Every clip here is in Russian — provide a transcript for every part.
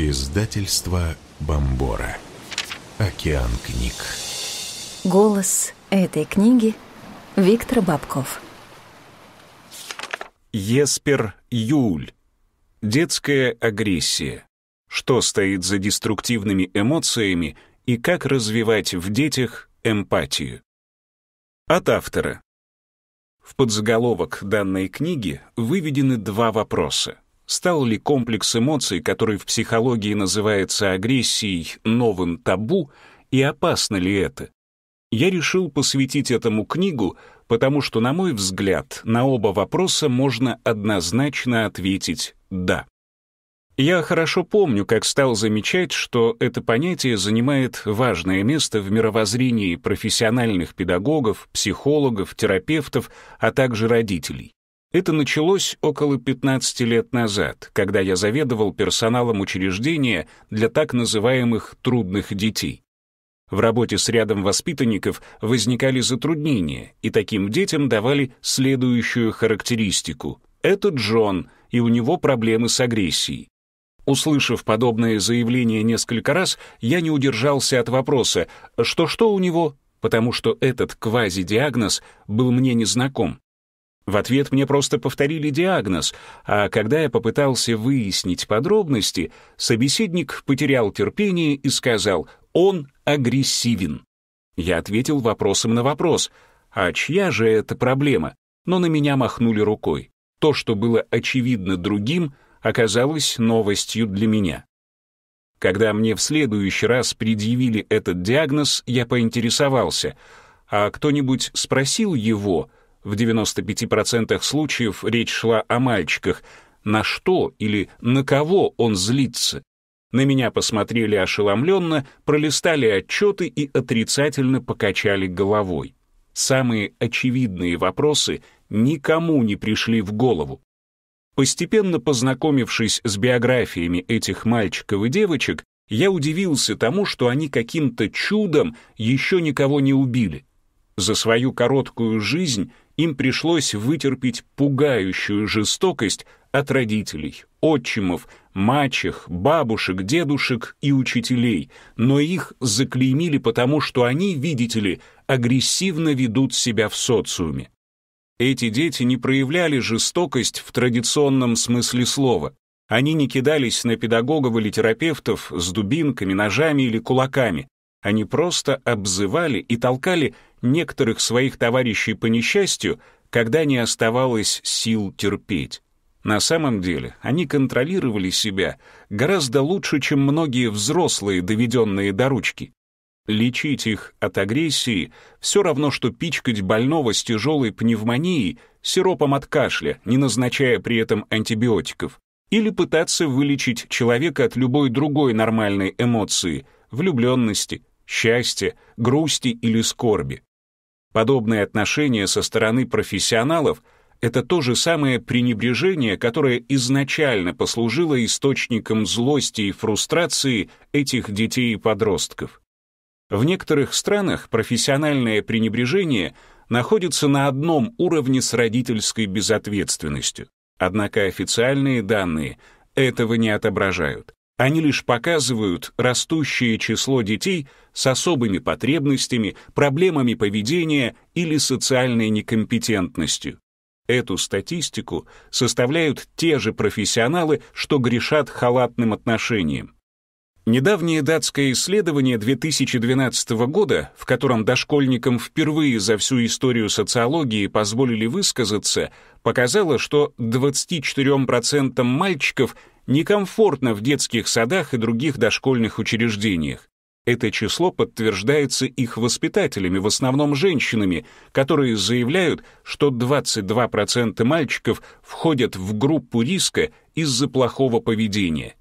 Издательство Бомбора. Океан книг. Голос этой книги Виктор Бабков. Еспер Юль. Детская агрессия. Что стоит за деструктивными эмоциями и как развивать в детях эмпатию. От автора. В подзаголовок данной книги выведены два вопроса. Стал ли комплекс эмоций, который в психологии называется агрессией, новым табу, и опасно ли это? Я решил посвятить этому книгу, потому что, на мой взгляд, на оба вопроса можно однозначно ответить «да». Я хорошо помню, как стал замечать, что это понятие занимает важное место в мировоззрении профессиональных педагогов, психологов, терапевтов, а также родителей. Это началось около 15 лет назад, когда я заведовал персоналом учреждения для так называемых «трудных детей». В работе с рядом воспитанников возникали затруднения, и таким детям давали следующую характеристику. «Это Джон, и у него проблемы с агрессией». Услышав подобное заявление несколько раз, я не удержался от вопроса «что-что у него?», потому что этот квазидиагноз был мне незнаком. В ответ мне просто повторили диагноз, а когда я попытался выяснить подробности, собеседник потерял терпение и сказал «он агрессивен». Я ответил вопросом на вопрос «а чья же это проблема?» Но на меня махнули рукой. То, что было очевидно другим, оказалось новостью для меня. Когда мне в следующий раз предъявили этот диагноз, я поинтересовался, а кто-нибудь спросил его — в 95% случаев речь шла о мальчиках, на что или на кого он злится. На меня посмотрели ошеломленно, пролистали отчеты и отрицательно покачали головой. Самые очевидные вопросы никому не пришли в голову. Постепенно познакомившись с биографиями этих мальчиков и девочек, я удивился тому, что они каким-то чудом еще никого не убили. За свою короткую жизнь им пришлось вытерпеть пугающую жестокость от родителей, отчимов, мачех, бабушек, дедушек и учителей, но их заклеймили потому, что они, видите ли, агрессивно ведут себя в социуме. Эти дети не проявляли жестокость в традиционном смысле слова. Они не кидались на педагогов или терапевтов с дубинками, ножами или кулаками. Они просто обзывали и толкали некоторых своих товарищей по несчастью, когда не оставалось сил терпеть. На самом деле они контролировали себя гораздо лучше, чем многие взрослые, доведенные до ручки. Лечить их от агрессии все равно, что пичкать больного с тяжелой пневмонией сиропом от кашля, не назначая при этом антибиотиков, или пытаться вылечить человека от любой другой нормальной эмоции — влюбленности, счастья, грусти или скорби. Подобные отношения со стороны профессионалов — это то же самое пренебрежение, которое изначально послужило источником злости и фрустрации этих детей и подростков. В некоторых странах профессиональное пренебрежение находится на одном уровне с родительской безответственностью. Однако официальные данные этого не отображают. Они лишь показывают растущее число детей с особыми потребностями, проблемами поведения или социальной некомпетентностью. Эту статистику составляют те же профессионалы, что грешат халатным отношением. Недавнее датское исследование 2012 года, в котором дошкольникам впервые за всю историю социологии позволили высказаться, показало, что 24% мальчиков – некомфортно в детских садах и других дошкольных учреждениях. Это число подтверждается их воспитателями, в основном женщинами, которые заявляют, что 22% мальчиков входят в группу риска из-за плохого поведения.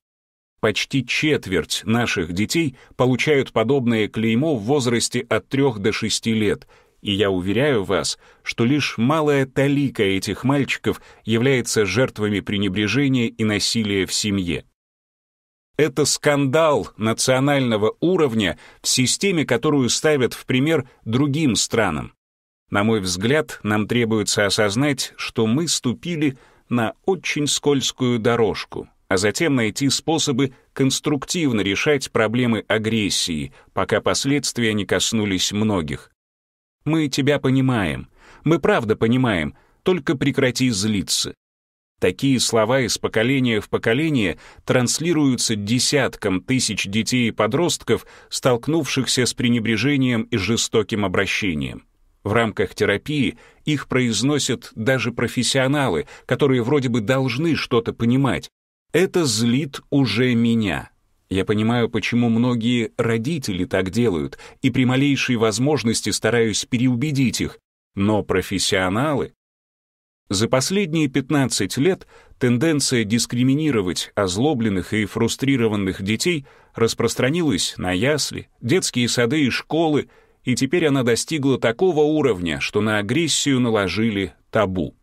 Почти четверть наших детей получают подобное клеймо в возрасте от 3 до 6 лет, и я уверяю вас, что лишь малая талика этих мальчиков является жертвами пренебрежения и насилия в семье. Это скандал национального уровня в системе, которую ставят в пример другим странам. На мой взгляд, нам требуется осознать, что мы ступили на очень скользкую дорожку, а затем найти способы конструктивно решать проблемы агрессии, пока последствия не коснулись многих. Мы тебя понимаем. Мы правда понимаем. Только прекрати злиться. Такие слова из поколения в поколение транслируются десяткам тысяч детей и подростков, столкнувшихся с пренебрежением и жестоким обращением. В рамках терапии их произносят даже профессионалы, которые вроде бы должны что-то понимать. Это злит уже меня. Я понимаю, почему многие родители так делают, и при малейшей возможности стараюсь переубедить их, но профессионалы... За последние 15 лет тенденция дискриминировать озлобленных и фрустрированных детей распространилась на ясли, детские сады и школы, и теперь она достигла такого уровня, что на агрессию наложили табу.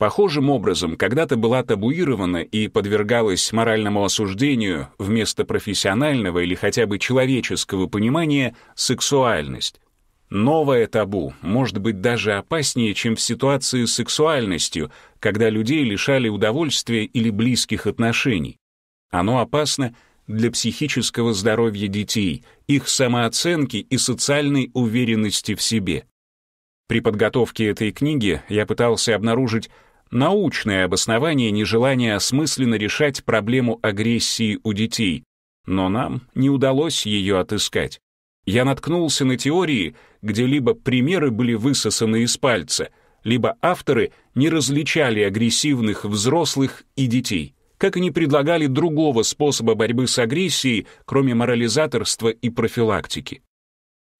Похожим образом когда-то была табуирована и подвергалась моральному осуждению вместо профессионального или хотя бы человеческого понимания сексуальность. Новое табу может быть даже опаснее, чем в ситуации с сексуальностью, когда людей лишали удовольствия или близких отношений. Оно опасно для психического здоровья детей, их самооценки и социальной уверенности в себе. При подготовке этой книги я пытался обнаружить научное обоснование нежелания осмысленно решать проблему агрессии у детей, но нам не удалось ее отыскать. Я наткнулся на теории, где либо примеры были высосаны из пальца, либо авторы не различали агрессивных взрослых и детей, как и не предлагали другого способа борьбы с агрессией, кроме морализаторства и профилактики.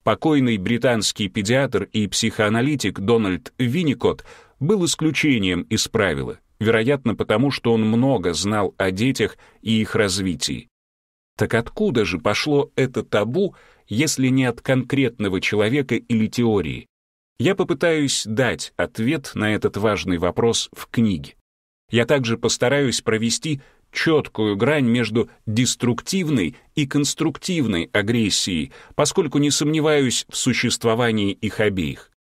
Покойный британский педиатр и психоаналитик Дональд Винникот был исключением из правила, вероятно, потому что он много знал о детях и их развитии. Так откуда же пошло это табу, если не от конкретного человека или теории? Я попытаюсь дать ответ на этот важный вопрос в книге. Я также постараюсь провести четкую грань между деструктивной и конструктивной агрессией, поскольку не сомневаюсь в существовании их обеих.